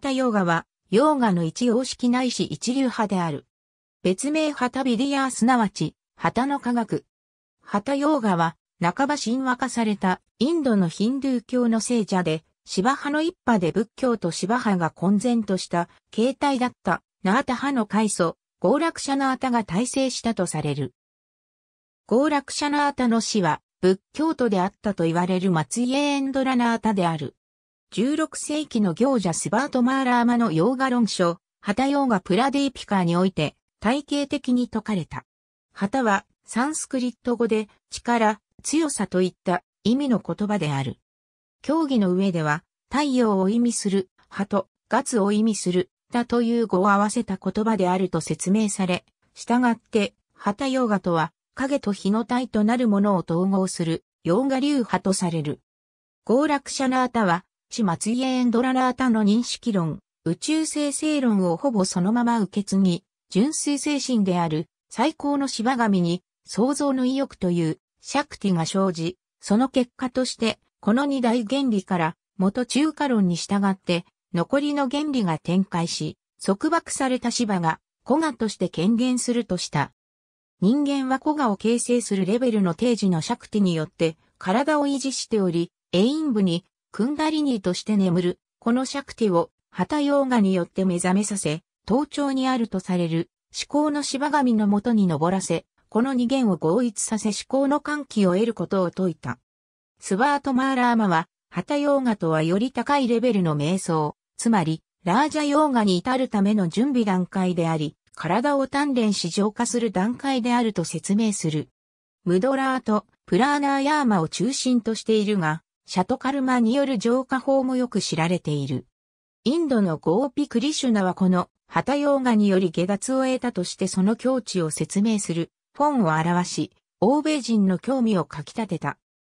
タヨーガは、ヨーガの一様式ないし一流派である。別名旗ビディアーすなわち、旗の科学。旗ヨーガは、半ば神話化されたインドのヒンドゥー教の聖者で、芝派の一派で仏教と芝派が混然とした形態だったナータ派の開祖、合楽者ナータが大成したとされる。合楽者ナータの死は仏教徒であったと言われる松井エンドラナータである。16世紀の行者スバート・マーラーマの洋画論書、旗洋画プラデーピカーにおいて体系的に解かれた。旗はサンスクリット語で力、強さといった意味の言葉である。競技の上では太陽を意味する、旗、とガツを意味する、だという語を合わせた言葉であると説明され、従って旗洋画とは影と日の体となるものを統合する洋画流派とされる。合楽者の旗は地松イエンドララータの認識論、宇宙生成論をほぼそのまま受け継ぎ、純粋精神である最高の芝神に創造の意欲というシャクティが生じ、その結果としてこの二大原理から元中華論に従って残りの原理が展開し、束縛された芝が古賀として権限するとした。人間は古賀を形成するレベルの定時のシャクティによって体を維持しており、永遠部にクンダリニーとして眠る、このシャクティを、ハタヨーガによって目覚めさせ、頭頂にあるとされる、思考の芝神のもとに登らせ、この二元を合一させ思考の歓喜を得ることを説いた。スワート・マーラーマは、ハタヨーガとはより高いレベルの瞑想、つまり、ラージャヨーガに至るための準備段階であり、体を鍛錬し浄化する段階であると説明する。ムドラーとプラーナーヤーマを中心としているが、シャトカルマによる浄化法もよく知られている。インドのゴーピ・クリシュナはこのハタヨーガにより下脱を得たとしてその境地を説明する本を表し、欧米人の興味をかき立てた。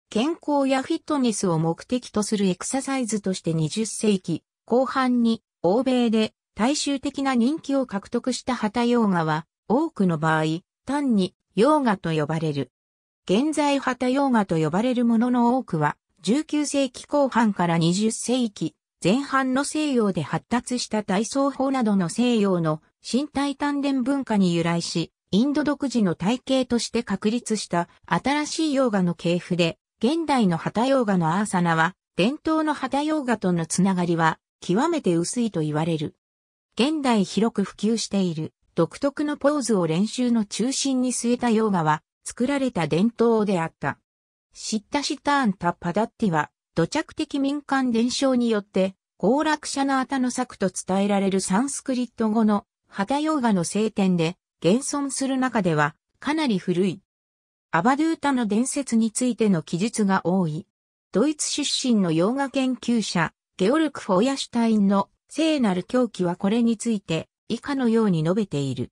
健康やフィットネスを目的とするエクササイズとして20世紀後半に欧米で大衆的な人気を獲得したハタヨーガは多くの場合単にヨーガと呼ばれる。現在ハタヨーガと呼ばれるものの多くは19世紀後半から20世紀前半の西洋で発達した体操法などの西洋の身体鍛錬文化に由来し、インド独自の体系として確立した新しいヨーガの系譜で、現代のハタヨーガのアーサナは、伝統のハタヨーガとのつながりは、極めて薄いと言われる。現代広く普及している、独特のポーズを練習の中心に据えたヨーガは、作られた伝統であった。シッタシターンタ・パダッティは、土着的民間伝承によって、降落者のたの作と伝えられるサンスクリット語の、ハタヨーガの聖典で、現存する中では、かなり古い。アバドゥータの伝説についての記述が多い。ドイツ出身の洋画研究者、ゲオルク・フォーヤシュタインの聖なる狂気はこれについて以下のように述べている。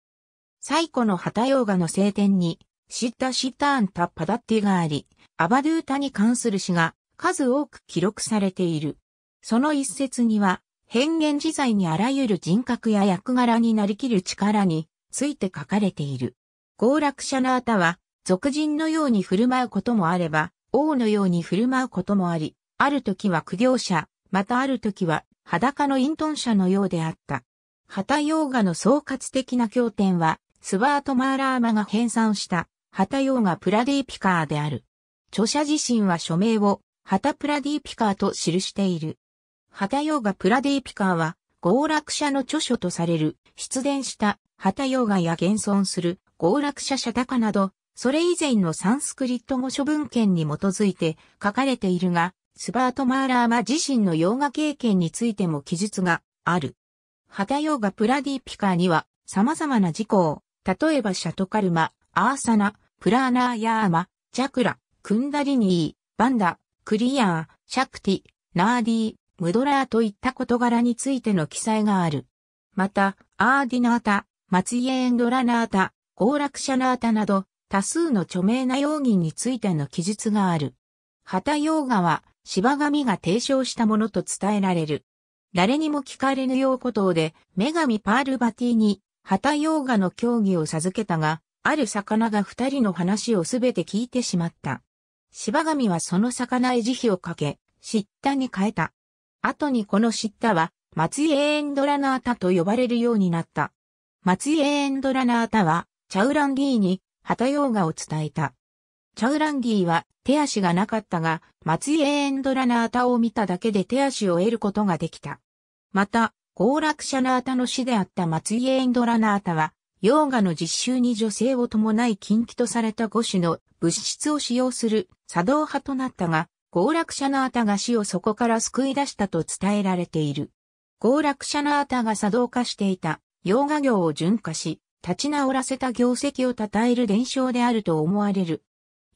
最古のハタヨーガの聖典にシッタシッターンタパダッティがあり、アバドゥータに関する詩が数多く記録されている。その一節には、変幻自在にあらゆる人格や役柄になりきる力について書かれている。合落者のあは、俗人のように振る舞うこともあれば、王のように振る舞うこともあり、ある時は苦行者、またある時は裸の隠遁者のようであった。ハタヨーガの総括的な経典は、スワート・マーラーマが編纂した旗用がプラディピカーである。著者自身は署名を、旗プラディピカーと記している。旗用がプラディピカーは、合楽者の著書とされる、出伝した旗用がや現存する合楽者社高など、それ以前のサンスクリット語書文献に基づいて書かれているが、スバート・マーラーマ自身の洋画経験についても記述がある。旗ーガ・プラディピカーには様々な事項、例えばシャトカルマ、アーサナ、プラーナーヤーマ、チャクラ、クンダリニー、バンダ、クリアー、シャクティ、ナーディー、ムドラーといった事柄についての記載がある。また、アーディナータ、マツイエンドラナータ、ゴーラクシャナータなど、多数の著名な容疑についての記述がある。ハタヨーガは、芝神が提唱したものと伝えられる。誰にも聞かれぬようことで、女神パールバティに、ハタヨーガの教義を授けたが、ある魚が二人の話をすべて聞いてしまった。芝神はその魚へ慈悲をかけ、嫉妬に変えた。後にこの嫉妬は、松井エンドラナータと呼ばれるようになった。松井エンドラナータは、チャウランギーに、旗用画を伝えた。チャウランギーは手足がなかったが、松井エンドラナータを見ただけで手足を得ることができた。また、合落者ナータの死であった松井エンドラナータは、洋画の実習に女性を伴い禁忌とされた5種の物質を使用する作動派となったが、合楽者のあたが死をそこから救い出したと伝えられている。合楽者のあたが作動化していた洋画業を順化し、立ち直らせた業績を称える伝承であると思われる。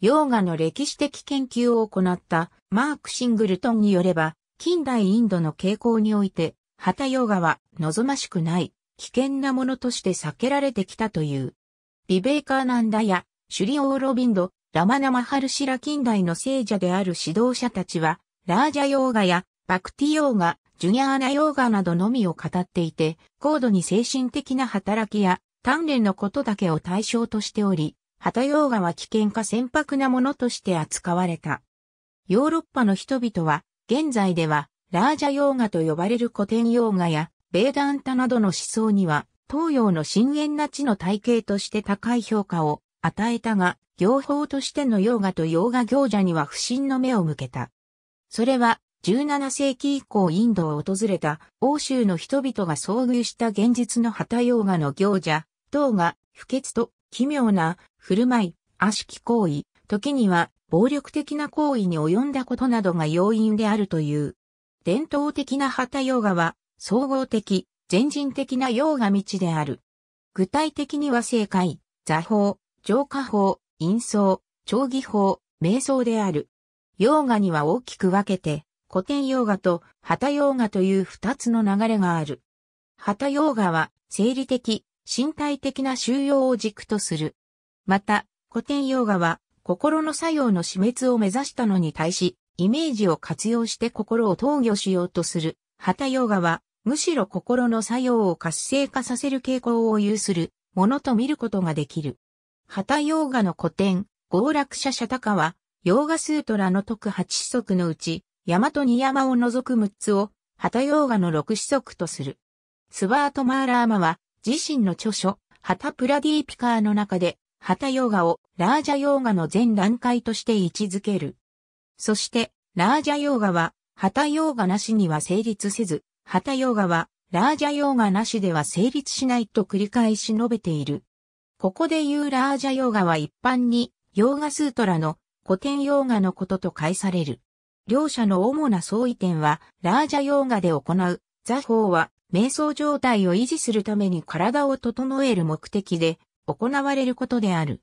洋画の歴史的研究を行ったマーク・シングルトンによれば、近代インドの傾向において、旗ーガは望ましくない危険なものとして避けられてきたという。ビベーカーナンダや、シュリオーロビンド、ラマナマハルシラ近代の聖者である指導者たちは、ラージャヨーガやバクティヨーガ、ジュニャーナヨーガなどのみを語っていて、高度に精神的な働きや鍛錬のことだけを対象としており、ハタヨーガは危険か船舶なものとして扱われた。ヨーロッパの人々は、現在では、ラージャヨーガと呼ばれる古典ヨーガや、ベーダンタなどの思想には、東洋の深淵な地の体系として高い評価を与えたが、行法としてのヨーガとヨーガ行者には不信の目を向けた。それは、17世紀以降インドを訪れた欧州の人々が遭遇した現実の旗ヨーガの行者、等が不潔と奇妙な振る舞い、悪しき行為、時には暴力的な行為に及んだことなどが要因であるという。伝統的な旗ヨーガは総合的、全人的な用が道である。具体的には正解、座法、浄化法、陰層、調義法、瞑想である。用ガには大きく分けて、古典用ガと旗用ガという二つの流れがある。旗用ガは、生理的、身体的な収容を軸とする。また、古典用ガは、心の作用の死滅を目指したのに対し、イメージを活用して心を投与しようとする。旗ヨガはむしろ心の作用を活性化させる傾向を有するものと見ることができる。旗ヨーガの古典、合楽者シャタカは、ヨーガスートラの特8子則のうち、山と二山を除く6つを、旗ヨーガの6子則とする。スワート・マーラーマは、自身の著書、旗プラディーピカーの中で、旗ヨーガをラージャヨーガの全段階として位置づける。そして、ラージャヨーガは、旗ヨーガなしには成立せず、旗ヨーガは、ラージャヨーガなしでは成立しないと繰り返し述べている。ここで言うラージャヨーガは一般に、ヨーガスートラの古典ヨーガのことと解される。両者の主な相違点は、ラージャヨーガで行う、座法は、瞑想状態を維持するために体を整える目的で行われることである。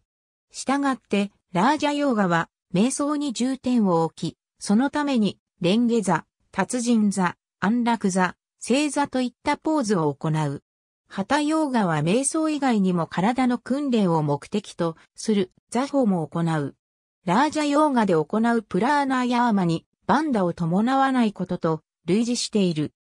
したがって、ラージャヨーガは、瞑想に重点を置き、そのために、レンゲ座、達人座、安楽座、正座といったポーズを行う。旗ヨーガは瞑想以外にも体の訓練を目的とする座法も行う。ラージャヨーガで行うプラーナーヤーマにバンダを伴わないことと類似している。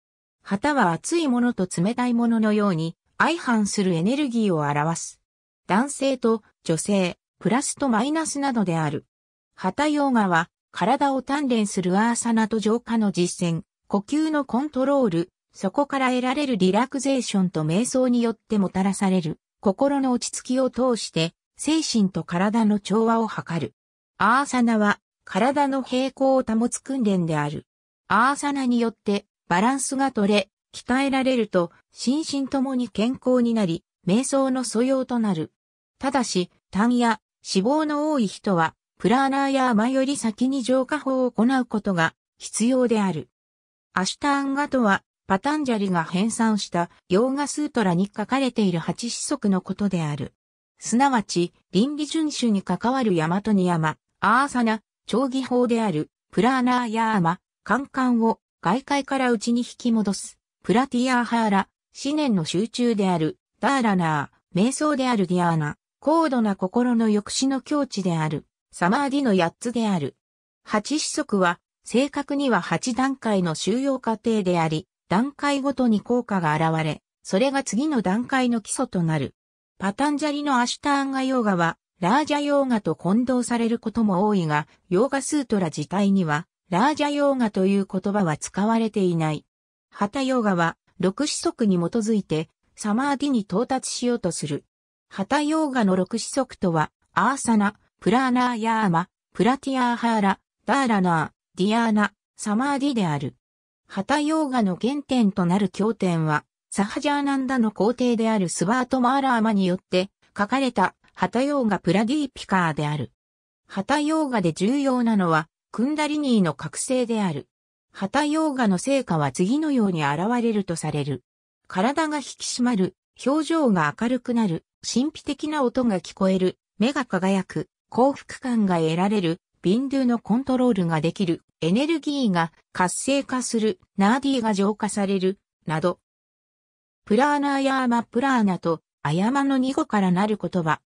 旗は熱いものと冷たいもののように相反するエネルギーを表す。男性と女性、プラスとマイナスなどである。旗ヨーガは体を鍛錬するアーサナと浄化の実践、呼吸のコントロール、そこから得られるリラクゼーションと瞑想によってもたらされる心の落ち着きを通して精神と体の調和を図る。アーサナは体の平衡を保つ訓練である。アーサナによってバランスが取れ、鍛えられると心身ともに健康になり、瞑想の素養となる。ただし、痰や脂肪の多い人はプラーナーや甘より先に浄化法を行うことが必要である。アシュターンガとは、パタンジャリが編纂したヨーガスートラに書かれている八子則のことである。すなわち、倫理遵守に関わる山とに山、アーサナ、長義法である、プラーナーヤーマ、カンカンを外界から内に引き戻す、プラティアーハーラ、思念の集中である、ダーラナー、瞑想であるディアーナ、高度な心の抑止の境地である、サマーディの八つである。八子則は、正確には8段階の収容過程であり、段階ごとに効果が現れ、それが次の段階の基礎となる。パタンジャリのアシュターンガヨーガは、ラージャヨーガと混同されることも多いが、ヨーガスートラ自体には、ラージャヨーガという言葉は使われていない。ハタヨーガは、六子則に基づいて、サマーディに到達しようとする。ハタヨーガの六子則とは、アーサナ、プラーナーヤーマ、プラティアーハーラ、ダーラナー、ディアーナ、サマーディである。ハタヨーガの原点となる経典は、サハジャーナンダの皇帝であるスバート・マーラーマによって書かれたハタヨーガプラディーピカーである。ハタヨーガで重要なのは、クンダリニーの覚醒である。ハタヨーガの成果は次のように現れるとされる。体が引き締まる、表情が明るくなる、神秘的な音が聞こえる、目が輝く、幸福感が得られる、ビンドゥのコントロールができる、エネルギーが活性化する、ナーディーが浄化される、など。プラーナーヤーマプラーナと、アヤマの二語からなる言葉。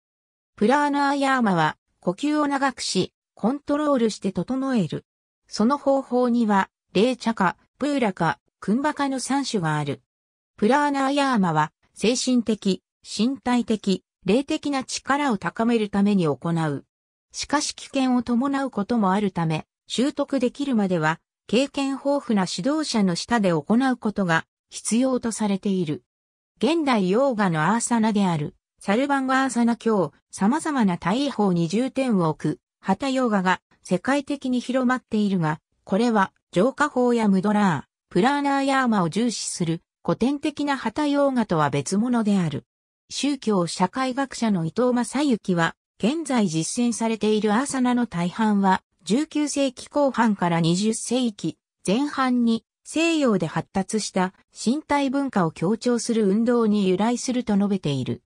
プラーナーヤーマは、呼吸を長くし、コントロールして整える。その方法には、霊茶か、プーラか、クンバカの三種がある。プラーナーヤーマは、精神的、身体的、霊的な力を高めるために行う、しかし危険を伴うこともあるため、習得できるまでは、経験豊富な指導者の下で行うことが必要とされている。現代ヨーガのアーサナである、サルバンガアーサナ教、様々な大法に重点を置く、ハタヨーガが世界的に広まっているが、これは浄化法やムドラー、プラーナーヤーマを重視する古典的なハタヨーガとは別物である。宗教社会学者の伊藤正幸は、現在実践されているアーサナの大半は、19世紀後半から20世紀前半に西洋で発達した身体文化を強調する運動に由来すると述べている。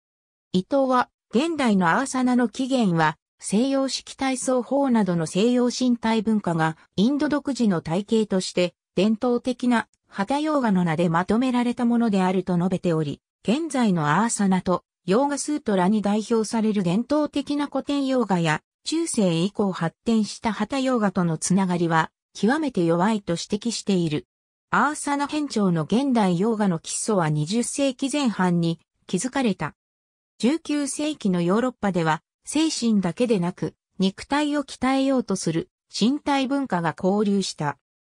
伊藤は、現代のアーサナの起源は、西洋式体操法などの西洋身体文化がインド独自の体系として伝統的なハタヨーガの名でまとめられたものであると述べており、現在のアーサナとヨーガスートラに代表される伝統的な古典ヨーガや、中世以降発展した旗ヨーガとのつながりは、極めて弱いと指摘している。アーサナ編長の現代ヨーガの基礎は20世紀前半に築かれた。19世紀のヨーロッパでは、精神だけでなく、肉体を鍛えようとする身体文化が交流した。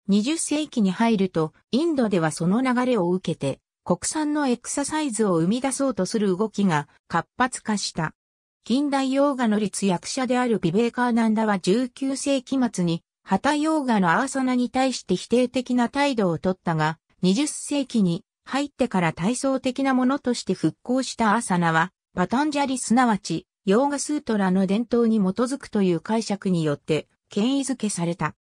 20世紀に入ると、インドではその流れを受けて、国産のエクササイズを生み出そうとする動きが活発化した。近代洋画の立役者であるビベーカーナンダは19世紀末に、旗洋画のアーサナに対して否定的な態度をとったが、20世紀に入ってから体操的なものとして復興したアーサナは、パタンジャリすなわち、洋画スートラの伝統に基づくという解釈によって、権威づけされた。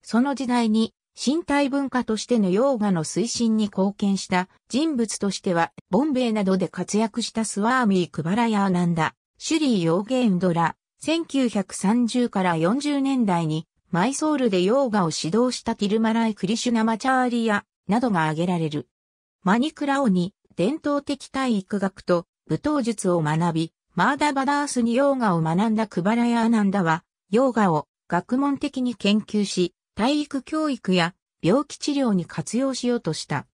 その時代に身体文化としてのヨーガの推進に貢献した人物としては、ボンベイなどで活躍したスワーミー・クバラヤーナンダ、シュリー・ヨーゲーンドラ、1930から40年代に、マイソールでヨーガを指導したティルマライ・クリシュナ・マチャーリア、などが挙げられる。マニクラオに、伝統的体育学と舞踏術を学び、マーダ・バダースにヨーガを学んだクバラヤーナンダは、ヨーガを学問的に研究し、体育教育や病気治療に活用しようとした。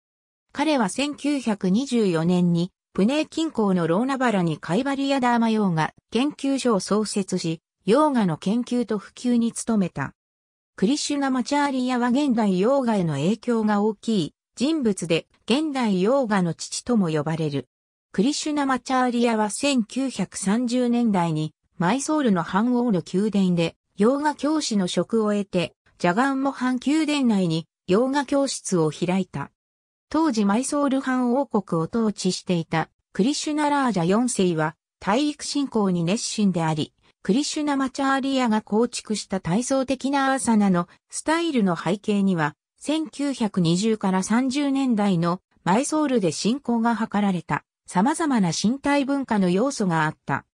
彼は1924年にプネー近郊のローナバラにカイバリアダーマヨーガ研究所を創設し、ヨーガの研究と普及に努めた。クリシュナマチャーリアは現代ヨーガへの影響が大きい人物で現代ヨーガの父とも呼ばれる。クリシュナマチャーリアは1930年代にマイソールの半王の宮殿でヨーガ教師の職を得てジャガンモハン宮殿内に洋画教室を開いた。当時マイソール藩王国を統治していたクリシュナラージャ4世は体育振興に熱心であり、クリシュナマチャーリアが構築した体操的なアーサナのスタイルの背景には、1920から30年代のマイソールで信仰が図られた様々な身体文化の要素があった。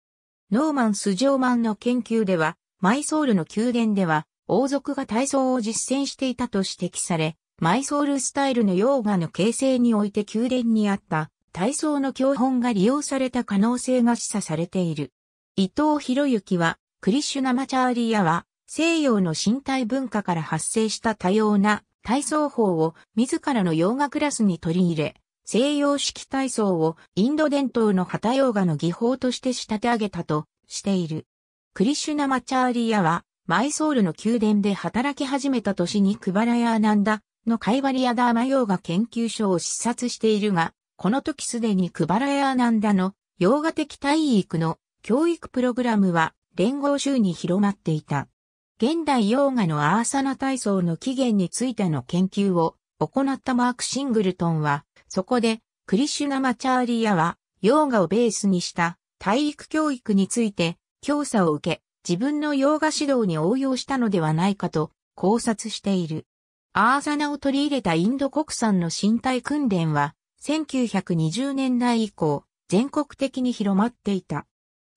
ノーマン・スジョーマンの研究では、マイソールの宮殿では、王族が体操を実践していたと指摘され、マイソールスタイルの洋画の形成において宮殿にあった体操の教本が利用された可能性が示唆されている。伊藤博之は、クリシュナマチャーリヤは、西洋の身体文化から発生した多様な体操法を自らの洋画クラスに取り入れ、西洋式体操をインド伝統の旗ヨーガの技法として仕立て上げたとしている。クリシュナマチャーリヤはマイソールの宮殿で働き始めた年にクバラヤーナンダのカイバリアダーマヨーガ研究所を視察しているが、この時すでにクバラヤーナンダのヨーガ的体育の教育プログラムは連合州に広まっていた。現代ヨーガのアーサナ体操の起源についての研究を行ったマーク・シングルトンは、そこでクリシュナマチャーリアはヨーガをベースにした体育教育について教唆を受け、自分の洋画指導に応用したのではないかと考察している。アーサナを取り入れたインド国産の身体訓練は、1920年代以降、全国的に広まっていた。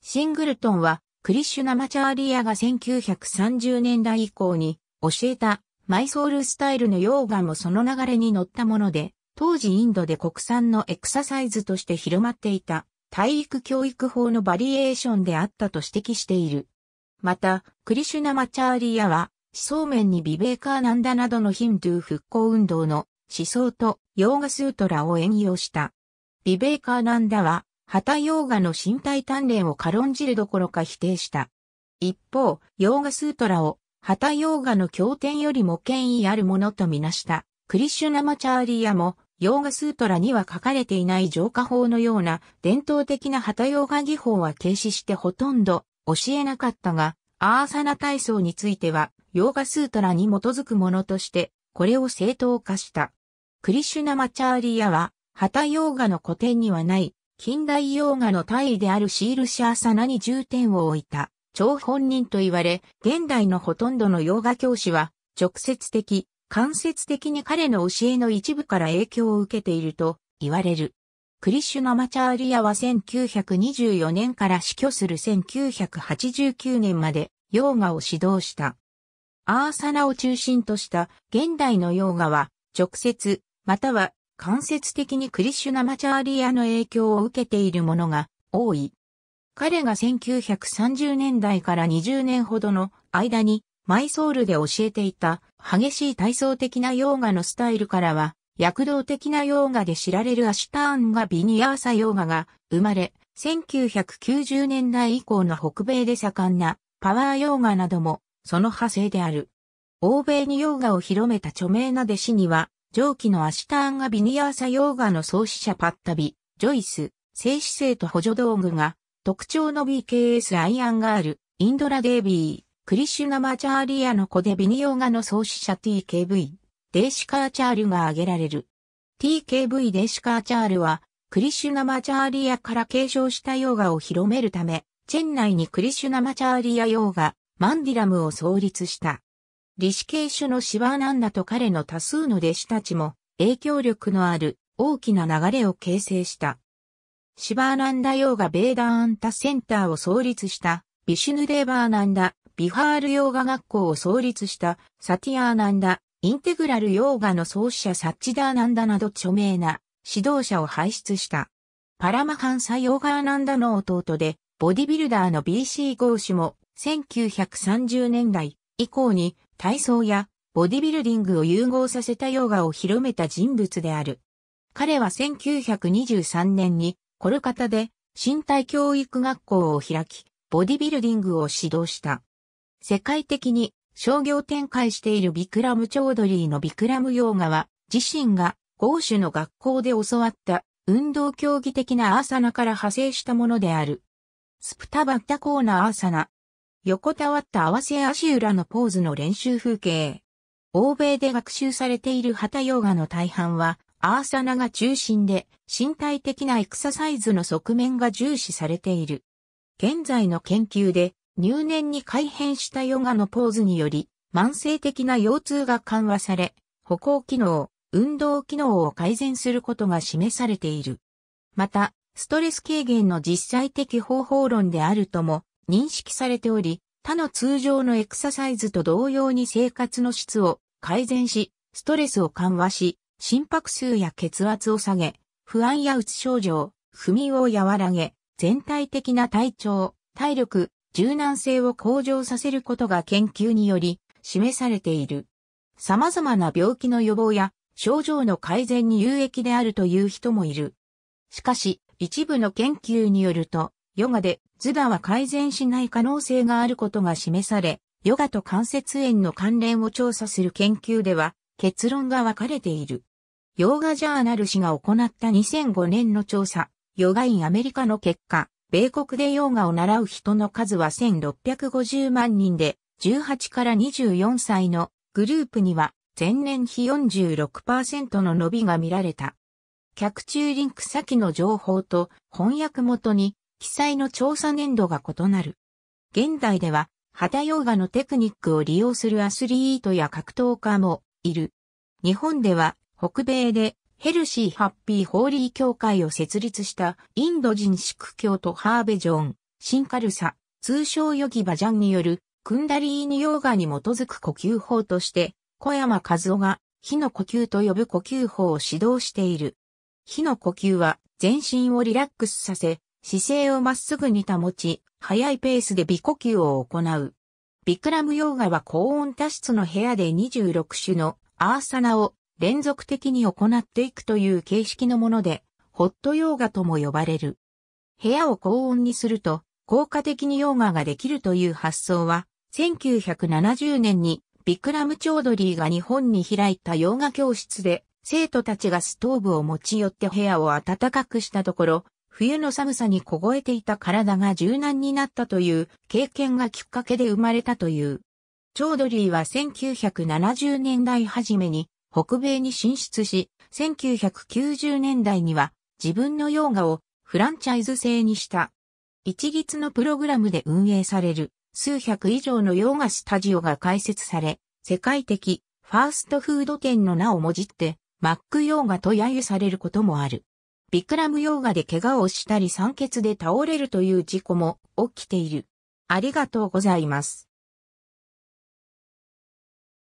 シングルトンは、クリシュナマチャーリアが1930年代以降に教えたマイソールスタイルの溶岩もその流れに乗ったもので、当時インドで国産のエクササイズとして広まっていた体育教育法のバリエーションであったと指摘している。また、クリシュナマチャーリヤは、思想面にビベーカーナンダなどのヒンドゥー復興運動の思想とヨーガスートラを援用した。ビベーカーナンダは、ハタヨーガの身体鍛錬を軽んじるどころか否定した。一方、ヨーガスートラを、ハタヨーガの経典よりも権威あるものとみなした。クリシュナマチャーリヤも、ヨーガスートラには書かれていない浄化法のような伝統的なハタヨーガ技法は軽視してほとんど教えなかったが、アーサナ体操については、ヨーガスートラに基づくものとして、これを正当化した。クリシュナマチャーリアは、ハタヨーガの古典にはない、近代ヨーガの大位であるシールシャーサナに重点を置いた、張本人と言われ、現代のほとんどのヨーガ教師は、直接的、間接的に彼の教えの一部から影響を受けていると言われる。クリッシュナマチャーリアは1924年から死去する1989年までヨーガを指導した。アーサナを中心とした現代のヨーガは直接または間接的にクリッシュナマチャーリアの影響を受けているものが多い。彼が1930年代から20年ほどの間にマイソールで教えていた激しい体操的なヨーガのスタイルからは躍動的な洋画で知られるアシュターンがビニアーサ洋画が生まれ、1990年代以降の北米で盛んなパワー洋画などもその派生である。欧米に洋画を広めた著名な弟子には、上記のアシュターンがビニアーサ洋画の創始者パッタビ、ジョイス、静止性と補助道具が、特徴の BKS アイアンガール、インドラデイビー、クリシュナマチャーリアの子でビニヨーガの創始者 TKV。デーシカーチャールが挙げられる。TKV デーシカーチャールは、クリシュナマチャーリアから継承したヨーガを広めるため、チェン内にクリシュナマチャーリアヨーガ、マンディラムを創立した。リシケーシュのシワーナンダと彼の多数の弟子たちも影響力のある大きな流れを形成した。シバーナンダヨーガベーダーアンタセンターを創立したビシュヌデーバーナンダ、ビハールヨーガ学校を創立したサティアーナンダ、インテグラルヨーガの創始者サッチダーナンダなど著名な指導者を輩出した。パラマハンサヨーガーナンダの弟で、ボディビルダーの BC ゴーシュも1930年代以降に体操やボディビルディングを融合させたヨーガを広めた人物である。彼は1923年にコルカタで身体教育学校を開き、ボディビルディングを指導した。世界的に商業展開しているビクラム・チョードリーのビクラム・ヨーガは、自身が豪州の学校で教わった運動競技的なアーサナから派生したものである。スプタバッタコーナーアーサナ。横たわった合わせ足裏のポーズの練習風景。欧米で学習されている旗ヨーガの大半は、アーサナが中心で、身体的なエクササイズの側面が重視されている。現在の研究で、入念に改変したヨガのポーズにより、慢性的な腰痛が緩和され、歩行機能、運動機能を改善することが示されている。また、ストレス軽減の実際的方法論であるとも認識されており、他の通常のエクササイズと同様に生活の質を改善し、ストレスを緩和し、心拍数や血圧を下げ、不安やうつ症状、不眠を和らげ、全体的な体調、体力、柔軟性を向上させることが研究により示されている。様々な病気の予防や症状の改善に有益であるという人もいる。しかし、一部の研究によると、ヨガでズダは改善しない可能性があることが示され、ヨガと関節炎の関連を調査する研究では結論が分かれている。ヨーガジャーナル氏が行った2005年の調査、ヨガインアメリカの結果、米国でヨーガを習う人の数は1650万人で、18から24歳のグループには前年比46%の伸びが見られた。客中リンク先の情報と翻訳元に記載の調査年度が異なる。現代では、肌ヨーガのテクニックを利用するアスリートや格闘家もいる。日本では、北米でヘルシーハッピーホーリー協会を設立したインド人宿教とハーベジョン、シンカルサ、通称ヨギバジャンによるクンダリーニヨーガに基づく呼吸法として小山和夫が火の呼吸と呼ぶ呼吸法を指導している。火の呼吸は全身をリラックスさせ、姿勢をまっすぐに保ち、速いペースで微呼吸を行う。ビクラムヨーガは高温多湿の部屋で26種のアーサナを連続的に行っていくという形式のもので、ホットヨーガとも呼ばれる。部屋を高温にすると、効果的にヨーガができるという発想は、1970年にビクラム・チョードリーが日本に開いたヨーガ教室で、生徒たちがストーブを持ち寄って部屋を暖かくしたところ、冬の寒さに凍えていた体が柔軟になったという経験がきっかけで生まれたという。チョードリーは1970年代初めに北米に進出し、1990年代には自分の洋画をフランチャイズ制にした。一律のプログラムで運営される数百以上の洋画スタジオが開設され、世界的ファーストフード店の名をもじって、マック洋画と揶揄されることもある。ビクラム洋画で怪我をしたり酸欠で倒れるという事故も起きている。ありがとうございます。